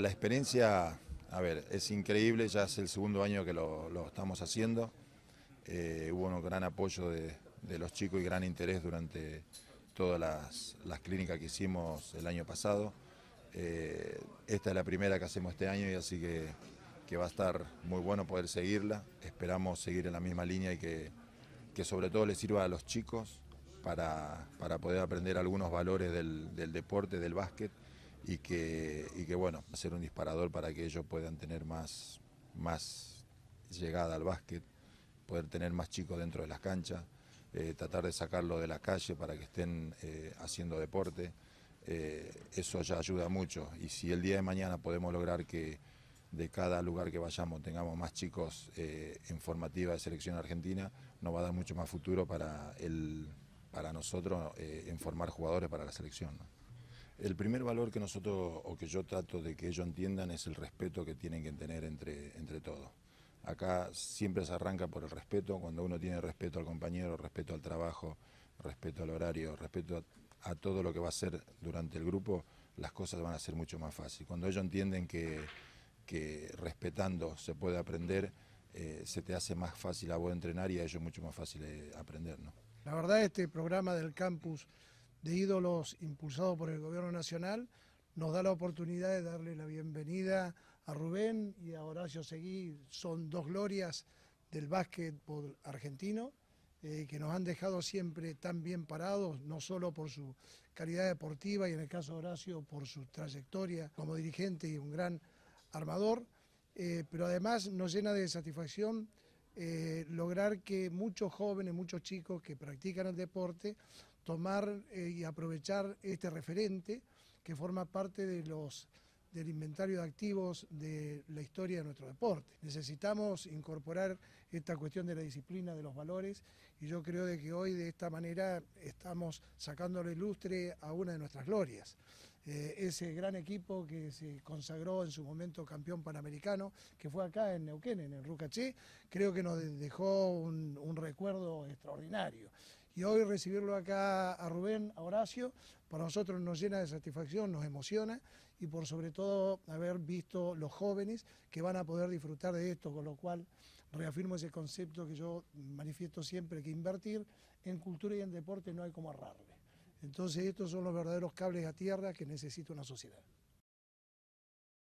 La experiencia, a ver, es increíble, ya es el segundo año que lo, estamos haciendo. Eh, hubo un gran apoyo de, los chicos y gran interés durante todas las, clínicas que hicimos el año pasado. Eh, esta es la primera que hacemos este año y así que, va a estar muy bueno poder seguirla. Esperamos seguir en la misma línea y que, sobre todo le sirva a los chicos para, poder aprender algunos valores del deporte, del básquet y que, que bueno, hacer un disparador para que ellos puedan tener más, más llegada al básquet, poder tener más chicos dentro de las canchas, eh, tratar de sacarlo de la calle para que estén eh, haciendo deporte. Eh, eso ya ayuda mucho y si el día de mañana podemos lograr que de cada lugar que vayamos tengamos más chicos en formativa de selección argentina, nos va a dar mucho más futuro para, para nosotros en formar jugadores para la selección. El primer valor que nosotros o que yo trato de que ellos entiendan es el respeto que tienen que tener entre, entre todos. Acá siempre se arranca por el respeto, cuando uno tiene respeto al compañero, respeto al trabajo, respeto al horario, respeto a, todo lo que va a ser durante el grupo, las cosas van a ser mucho más fáciles. Cuando ellos entienden que, que respetando se puede aprender, eh, se te hace más fácil a vos entrenar y a ellos mucho más fácil eh, aprender. ¿no? La verdad, este programa del campus de ídolos impulsados por el gobierno nacional, nos da la oportunidad de darle la bienvenida a Rubén y a Horacio Seguí, son dos glorias del básquetbol argentino, eh, que nos han dejado siempre tan bien parados, no solo por su calidad deportiva y en el caso de Horacio por su trayectoria como dirigente y un gran armador, eh, pero además nos llena de satisfacción eh, lograr que muchos jóvenes, muchos chicos que practican el deporte, tomar eh, y aprovechar este referente que forma parte de del inventario de activos de la historia de nuestro deporte. Necesitamos incorporar esta cuestión de la disciplina, de los valores, y yo creo de que hoy de esta manera estamos sacándole lustre a una de nuestras glorias. Eh, ese gran equipo que se consagró en su momento campeón panamericano, que fue acá en Neuquén, en el Rucaché, creo que nos dejó un, recuerdo extraordinario. Y hoy recibirlo acá a Rubén, a Horacio, para nosotros nos llena de satisfacción, nos emociona y por sobre todo haber visto los jóvenes que van a poder disfrutar de esto, con lo cual reafirmo ese concepto que yo manifiesto siempre, que invertir en cultura y en deporte no hay como ahorrarle. Entonces estos son los verdaderos cables a tierra que necesita una sociedad.